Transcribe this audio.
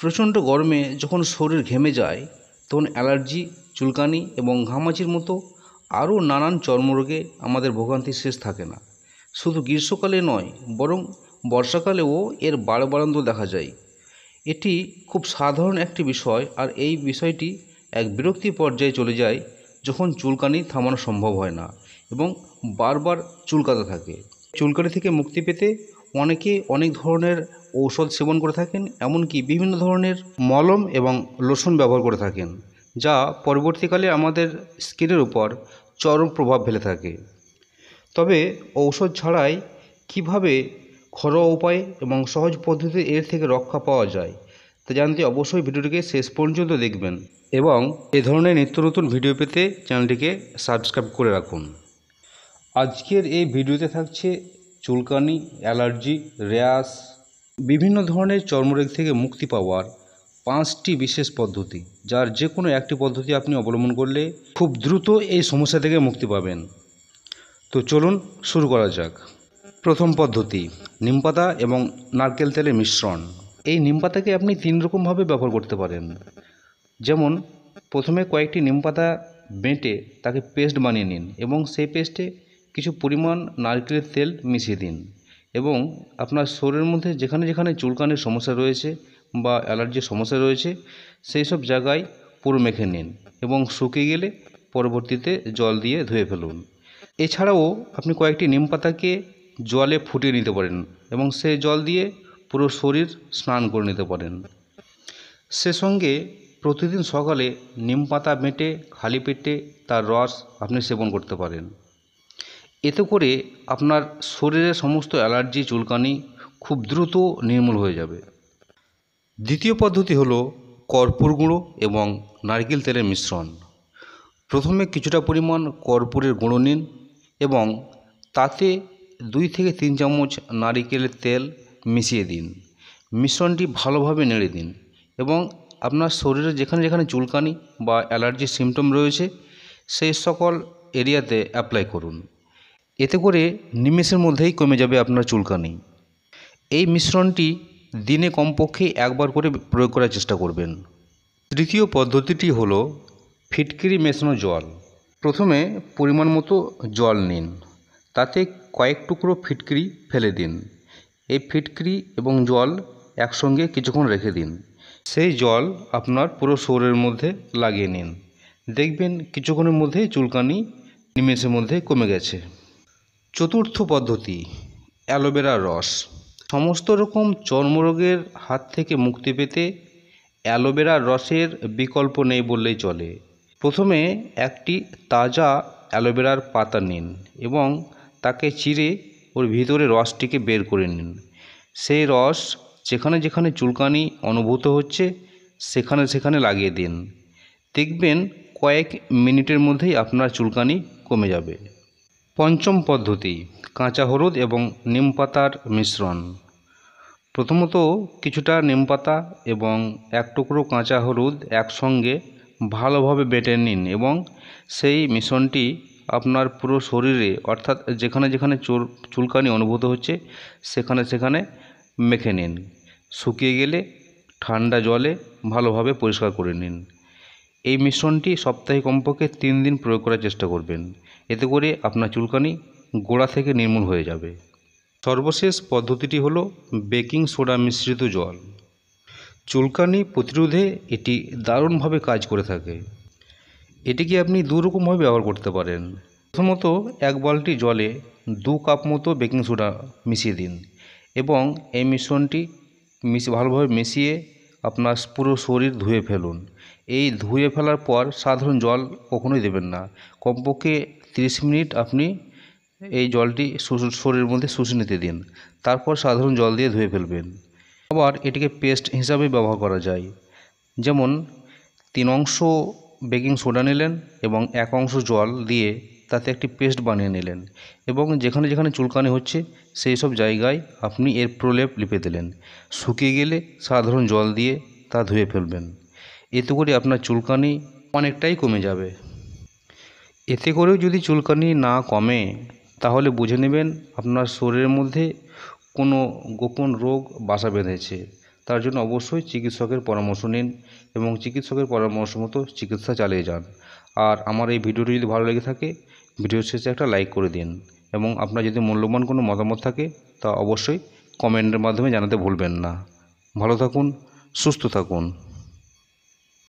প্রচণ্ড গরমে যখন শরীর ঘেমে যায় তখন অ্যালার্জি চুলকানি এবং ঘামাচির মতো আরও নানান চর্মরোগে আমাদের ভোগান্তি শেষ থাকে না শুধু গ্রীষ্মকালে নয় বরং বর্ষাকালেও এর বাড়বাড়ান্ত দেখা যায় এটি খুব সাধারণ একটি বিষয় আর এই বিষয়টি এক বিরক্তি পর্যায়ে চলে যায় যখন চুলকানি থামানো সম্ভব হয় না এবং বারবার চুলকাতে থাকে চুলকানি থেকে মুক্তি পেতে অনেকে অনেক ধরনের ঔষধ সেবন করে থাকেন এমনকি বিভিন্ন ধরনের মলম এবং লোশন ব্যবহার করে থাকেন যা পরবর্তীকালে আমাদের স্কিনের উপর চরম প্রভাব ফেলে থাকে তবে ঔষধ ছাড়াই কিভাবে ঘরোয়া উপায় এবং সহজ পদ্ধতিতে এর থেকে রক্ষা পাওয়া যায় তা জানতে অবশ্যই ভিডিওটিকে শেষ পর্যন্ত দেখবেন এবং এ ধরনের নিত্য নতুন ভিডিও পেতে চ্যানেলটিকে সাবস্ক্রাইব করে রাখুন আজকের এই ভিডিওতে থাকছে চুলকানি অ্যালার্জি র্যাশ বিভিন্ন ধরনের চর্মরোগ থেকে মুক্তি পাওয়ার পাঁচটি বিশেষ পদ্ধতি যার যে কোনো একটি পদ্ধতি আপনি অবলম্বন করলে খুব দ্রুত এই সমস্যা থেকে মুক্তি পাবেন তো চলুন শুরু করা যাক প্রথম পদ্ধতি নিমপাতা এবং নারকেল তেলের মিশ্রণ এই নিমপাতাকে আপনি তিন রকমভাবে ব্যবহার করতে পারেন যেমন প্রথমে কয়েকটি নিমপাতা বেঁটে তাকে পেস্ট বানিয়ে নিন এবং সেই পেস্টে কিছু পরিমাণ নারকেলের তেল মিশিয়ে দিন এবং আপনার শরীরের মধ্যে যেখানে যেখানে চুলকানির সমস্যা রয়েছে বা অ্যালার্জির সমস্যা রয়েছে সেই সব জায়গায় পুরো মেখে নিন এবং শুকিয়ে গেলে পরবর্তীতে জল দিয়ে ধুয়ে ফেলুন এছাড়াও আপনি কয়েকটি নিম পাতাকে জলে ফুটিয়ে নিতে পারেন এবং সেই জল দিয়ে পুরো শরীর স্নান করে নিতে পারেন সে সঙ্গে প্রতিদিন সকালে নিম পাতা মেটে খালি পেটে তার রস আপনি সেবন করতে পারেন এতে করে আপনার শরীরের সমস্ত অ্যালার্জি চুলকানি খুব দ্রুত নির্মূল হয়ে যাবে দ্বিতীয় পদ্ধতি হলো কর্পূর গুঁড়ো এবং নারকেল তেলের মিশ্রণ প্রথমে কিছুটা পরিমাণ কর্পূরের গুঁড়ো নিন এবং তাতে দুই থেকে তিন চামচ নারিকেলের তেল মিশিয়ে দিন মিশ্রণটি ভালোভাবে নেড়ে দিন এবং আপনার শরীরে যেখানে যেখানে চুলকানি বা অ্যালার্জির সিমটম রয়েছে সেই সকল এরিয়াতে অ্যাপ্লাই করুন এতে করে নিমেষের মধ্যেই কমে যাবে আপনার চুলকানি এই মিশ্রণটি দিনে কমপক্ষে একবার করে প্রয়োগ করার চেষ্টা করবেন তৃতীয় পদ্ধতিটি হল ফিটকিরি মেশানো জল প্রথমে পরিমাণ মতো জল নিন তাতে কয়েক টুকরো ফিটকিরি ফেলে দিন এই ফিটকিরি এবং জল একসঙ্গে কিছুক্ষণ রেখে দিন সেই জল আপনার পুরো শরীরের মধ্যে লাগিয়ে নিন দেখবেন কিছুক্ষণের মধ্যে চুলকানি নিমেষের মধ্যে কমে গেছে চতুর্থ পদ্ধতি অ্যালোভেরার রস সমস্ত রকম চর্মরোগের হাত থেকে মুক্তি পেতে অ্যালোভেরার রসের বিকল্প নেই বললেই চলে প্রথমে একটি তাজা অ্যালোভেরার পাতা নিন এবং তাকে চিরে ওর ভিতরে রসটিকে বের করে নিন সেই রস যেখানে যেখানে চুলকানি অনুভূত হচ্ছে সেখানে সেখানে লাগিয়ে দিন দেখবেন কয়েক মিনিটের মধ্যেই আপনার চুলকানি কমে যাবে পঞ্চম পদ্ধতি কাঁচা হলুদ এবং নিম পাতার মিশ্রণ প্রথমত কিছুটা নিম পাতা এবং এক টুকরো কাঁচা হলুদ একসঙ্গে ভালোভাবে বেটে নিন এবং সেই মিশ্রণটি আপনার পুরো শরীরে অর্থাৎ যেখানে যেখানে চুল চুলকানি অনুভূত হচ্ছে সেখানে সেখানে মেখে নিন শুকিয়ে গেলে ঠান্ডা জলে ভালোভাবে পরিষ্কার করে নিন এই মিশ্রণটি সপ্তাহে কমপক্ষে তিন দিন প্রয়োগ করার চেষ্টা করবেন এতে করে আপনার চুলকানি গোড়া থেকে নির্মূল হয়ে যাবে সর্বশেষ পদ্ধতিটি হলো বেকিং সোডা মিশ্রিত জল চুলকানি প্রতিরোধে এটি দারুণভাবে কাজ করে থাকে এটিকে আপনি দুরকমভাবে ব্যবহার করতে পারেন প্রথমত এক বালটি জলে দু কাপ মতো বেকিং সোডা মিশিয়ে দিন এবং এই মিশ্রণটি মিশ ভালোভাবে মিশিয়ে আপনার পুরো শরীর ধুয়ে ফেলুন এই ধুয়ে ফেলার পর সাধারণ জল কখনোই দেবেন না কমপক্ষে 30 মিনিট আপনি এই জলটি শরীরের মধ্যে শুষে নিতে দিন তারপর সাধারণ জল দিয়ে ধুয়ে ফেলবেন আবার এটিকে পেস্ট হিসাবে ব্যবহার করা যায় যেমন তিন অংশ বেকিং সোডা নিলেন এবং এক অংশ জল দিয়ে তাতে একটি পেস্ট বানিয়ে নিলেন এবং যেখানে যেখানে চুলকানি হচ্ছে সেই সব জায়গায় আপনি এর প্রলেপ লিপে দিলেন শুকিয়ে গেলে সাধারণ জল দিয়ে তা ধুয়ে ফেলবেন এতে করে আপনার চুলকানি অনেকটাই কমে যাবে এতে করেও যদি চুলকানি না কমে তাহলে বুঝে নেবেন আপনার শরীরের মধ্যে কোনো গোপন রোগ বাসা বেঁধেছে তার জন্য অবশ্যই চিকিৎসকের পরামর্শ নিন এবং চিকিৎসকের পরামর্শ মতো চিকিৎসা চালিয়ে যান আর আমার এই ভিডিওটি যদি ভালো লেগে থাকে ভিডিও শেষে একটা লাইক করে দিন এবং আপনার যদি মূল্যবান কোনো মতামত থাকে তা অবশ্যই কমেন্টের মাধ্যমে জানাতে ভুলবেন না ভালো থাকুন সুস্থ থাকুন